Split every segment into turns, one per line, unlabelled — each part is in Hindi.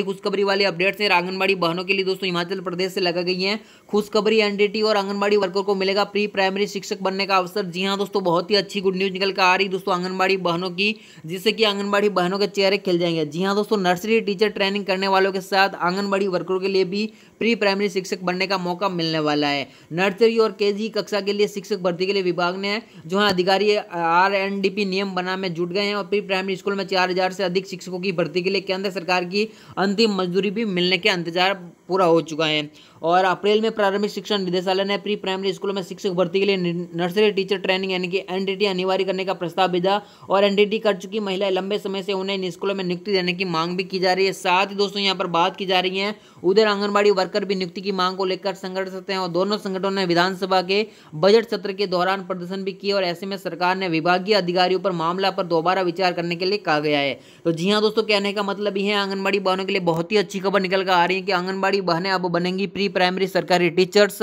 खुशखबरी वाली अपडेट से आंगनबाड़ी बहनों के लिए दोस्तों हिमाचल प्रदेश से लगा गई है खुशखबरी एनडीटी और आंगनबाड़ी वर्कर को मिलेगा प्री प्राइमरी शिक्षक बनने का अवसर जी हाँ दोस्तों बहुत ही अच्छी गुड न्यूज निकल कर आ रही दोस्तों आंगनबाड़ी बहनों की जिससे कि आंगनबाड़ी बहनों के चेहरे खिल जाएंगे जी हाँ दोस्तों नर्सरी टीचर ट्रेनिंग करने वालों के साथ आंगनबाड़ी वर्करों के लिए भी प्री प्राइमरी शिक्षक बनने का मौका मिलने वाला है नर्सरी और के कक्षा के लिए शिक्षक भर्ती के लिए विभाग ने जो है अधिकारी आर नियम बना में जुट गए हैं और प्री प्राइमरी स्कूल में चार से अधिक शिक्षकों की भर्ती के लिए केंद्र सरकार की अंतिम मजदूरी भी मिलने के इंतजार पूरा हो चुका है और अप्रैल में प्रारंभिक शिक्षण निदेशालय ने प्री प्राइमरी स्कूलों में शिक्षक भर्ती के लिए नर्सरी टीचर ट्रेनिंग यानी कि एनडीटी अनिवार्य करने का प्रस्ताव भेजा और एनडीटी कर चुकी महिलाएं लंबे समय से उन्हें इन स्कूलों में नियुक्ति देने की मांग भी की जा रही है साथ ही दोस्तों यहाँ पर बात की जा रही है उधर आंगनबाड़ी वर्कर भी नियुक्ति की मांग को लेकर संगठन सकते हैं और दोनों संगठनों ने विधानसभा के बजट सत्र के दौरान प्रदर्शन भी किए और ऐसे में सरकार ने विभागीय अधिकारियों पर मामला पर दोबारा विचार करने के लिए कहा गया है तो जी हाँ दोस्तों कहने का मतलब ये है आंगनबाड़ी बहनों के लिए बहुत ही अच्छी खबर निकल कर आ रही है कि आंगनबाड़ी आंगनबाड़ी बहने अब बनेंगी प्री प्राइमरी सरकारी टीचर्स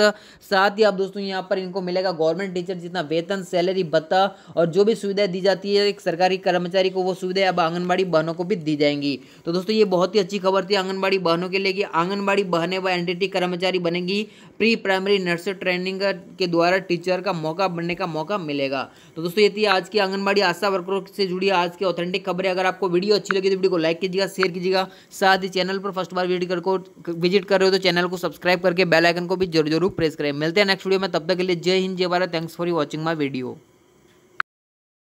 साथ ही आप दोस्तों यहाँ पर इनको मिलेगा गवर्नमेंट टीचर जितना वेतन सैलरी भत्ता और जो भी सुविधाएं दी जाती है एक सरकारी कर्मचारी को वो सुविधाएं अब आंगनबाड़ी बहनों को भी दी जाएंगी तो दोस्तों ये बहुत ही अच्छी खबर थी आंगनबाड़ी बहनों के लिए कि आंगनबाड़ी बहने व एन कर्मचारी बनेगी प्री प्राइमरी नर्सरी ट्रेनिंग के द्वारा टीचर का मौका बनने का मौका मिलेगा तो दोस्तों ये थी आज की आंगनबाड़ी आशा वर्करों से जुड़ी आज की ऑथेंटिक खबरें अगर आपको वीडियो अच्छी लगी तो वीडियो को लाइक कीजिएगा शेयर कीजिएगा साथ ही चैनल पर फर्स्ट बार वीडियो को विजिट विजिट कर रहे हो तो चैनल को सब्सक्राइब करके बेल आइकन को भी जरूर जरूर प्रेस करें मिलते हैं नेक्स्ट वीडियो में तब तक के लिए जय हिंद जय Bharat thanks for watching my video